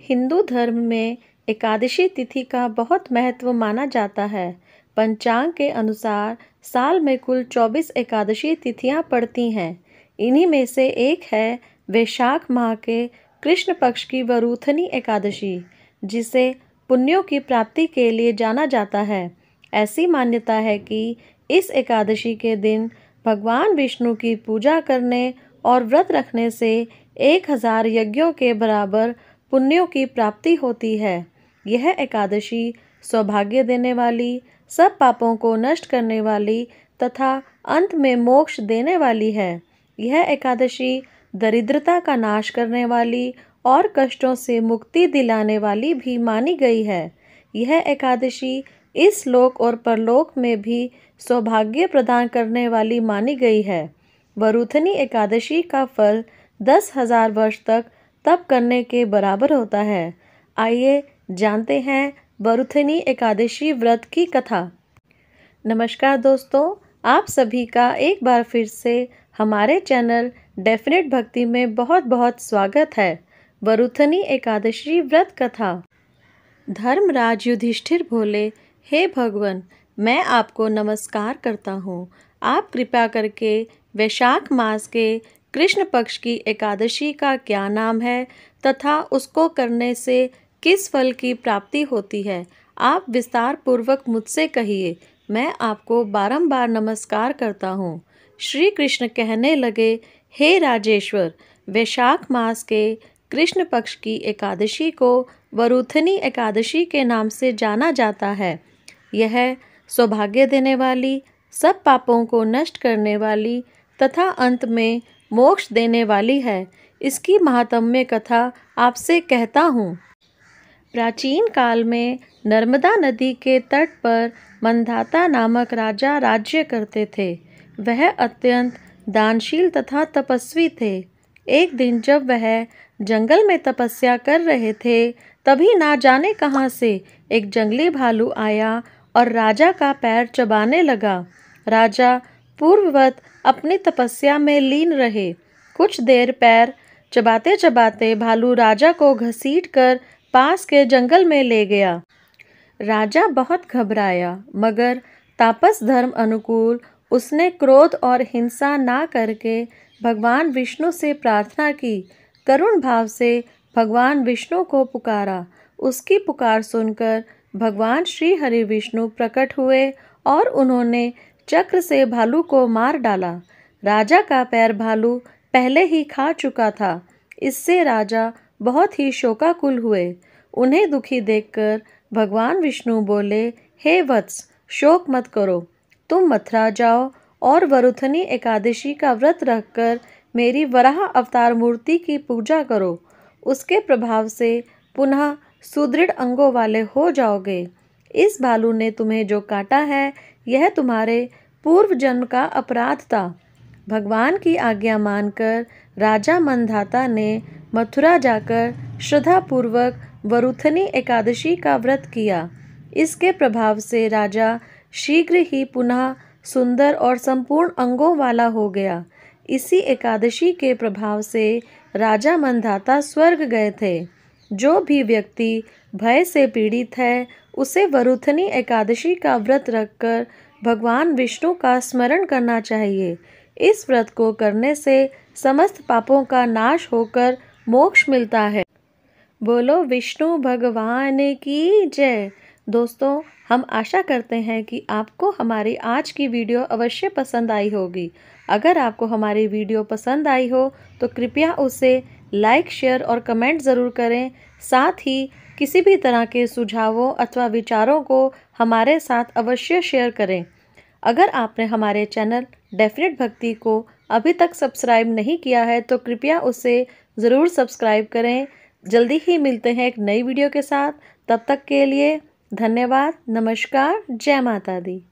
हिंदू धर्म में एकादशी तिथि का बहुत महत्व माना जाता है पंचांग के अनुसार साल में कुल 24 एकादशी तिथियां पड़ती हैं इन्हीं में से एक है वैशाख माह के कृष्ण पक्ष की वरूथनी एकादशी जिसे पुण्यों की प्राप्ति के लिए जाना जाता है ऐसी मान्यता है कि इस एकादशी के दिन भगवान विष्णु की पूजा करने और व्रत रखने से एक हजार यज्ञों के बराबर पुण्यों की प्राप्ति होती है यह एकादशी सौभाग्य देने वाली सब पापों को नष्ट करने वाली तथा अंत में मोक्ष देने वाली है यह एकादशी दरिद्रता का नाश करने वाली और कष्टों से मुक्ति दिलाने वाली भी मानी गई है यह एकादशी इस लोक और परलोक में भी सौभाग्य प्रदान करने वाली मानी गई है वरुथनी एकादशी का फल दस हजार वर्ष तक तप करने के बराबर होता है आइए जानते हैं बरुथनी एकादशी व्रत की कथा नमस्कार दोस्तों आप सभी का एक बार फिर से हमारे चैनल डेफिनेट भक्ति में बहुत बहुत स्वागत है बरुथनी एकादशी व्रत कथा धर्मराज युधिष्ठिर भोले हे भगवान मैं आपको नमस्कार करता हूँ आप कृपा करके वैशाख मास के कृष्ण पक्ष की एकादशी का क्या नाम है तथा उसको करने से किस फल की प्राप्ति होती है आप विस्तार पूर्वक मुझसे कहिए मैं आपको बारंबार नमस्कार करता हूँ श्री कृष्ण कहने लगे हे राजेश्वर वैशाख मास के कृष्ण पक्ष की एकादशी को वरुथनी एकादशी के नाम से जाना जाता है यह सौभाग्य देने वाली सब पापों को नष्ट करने वाली तथा अंत में मोक्ष देने वाली है इसकी महात्म्य कथा आपसे कहता हूँ प्राचीन काल में नर्मदा नदी के तट पर मंदाता नामक राजा राज्य करते थे वह अत्यंत दानशील तथा तपस्वी थे एक दिन जब वह जंगल में तपस्या कर रहे थे तभी ना जाने कहाँ से एक जंगली भालू आया और राजा का पैर चबाने लगा राजा पूर्ववत अपनी तपस्या में लीन रहे कुछ देर पैर चबाते चबाते भालू राजा को घसीट कर पास के जंगल में ले गया राजा बहुत घबराया मगर तापस धर्म अनुकूल उसने क्रोध और हिंसा ना करके भगवान विष्णु से प्रार्थना की करुण भाव से भगवान विष्णु को पुकारा उसकी पुकार सुनकर भगवान श्री हरि विष्णु प्रकट हुए और उन्होंने चक्र से भालू को मार डाला राजा का पैर भालू पहले ही खा चुका था इससे राजा बहुत ही शोकाकुल हुए उन्हें दुखी देखकर भगवान विष्णु बोले हे वत्स शोक मत करो तुम मथुरा जाओ और वरुथनी एकादशी का व्रत रखकर मेरी वराह अवतार मूर्ति की पूजा करो उसके प्रभाव से पुनः सुदृढ़ अंगों वाले हो जाओगे इस भालू ने तुम्हें जो काटा है यह तुम्हारे पूर्व जन्म का अपराध था भगवान की आज्ञा मानकर राजा मनधाता ने मथुरा जाकर श्रद्धापूर्वक वरुथनी एकादशी का व्रत किया इसके प्रभाव से राजा शीघ्र ही पुनः सुंदर और संपूर्ण अंगों वाला हो गया इसी एकादशी के प्रभाव से राजा मनधाता स्वर्ग गए थे जो भी व्यक्ति भय से पीड़ित है उसे वरुथनी एकादशी का व्रत रखकर भगवान विष्णु का स्मरण करना चाहिए इस व्रत को करने से समस्त पापों का नाश होकर मोक्ष मिलता है बोलो विष्णु भगवान की जय दोस्तों हम आशा करते हैं कि आपको हमारी आज की वीडियो अवश्य पसंद आई होगी अगर आपको हमारी वीडियो पसंद आई हो तो कृपया उसे लाइक शेयर और कमेंट ज़रूर करें साथ ही किसी भी तरह के सुझावों अथवा विचारों को हमारे साथ अवश्य शेयर करें अगर आपने हमारे चैनल डेफिनेट भक्ति को अभी तक सब्सक्राइब नहीं किया है तो कृपया उसे ज़रूर सब्सक्राइब करें जल्दी ही मिलते हैं एक नई वीडियो के साथ तब तक के लिए धन्यवाद नमस्कार जय माता दी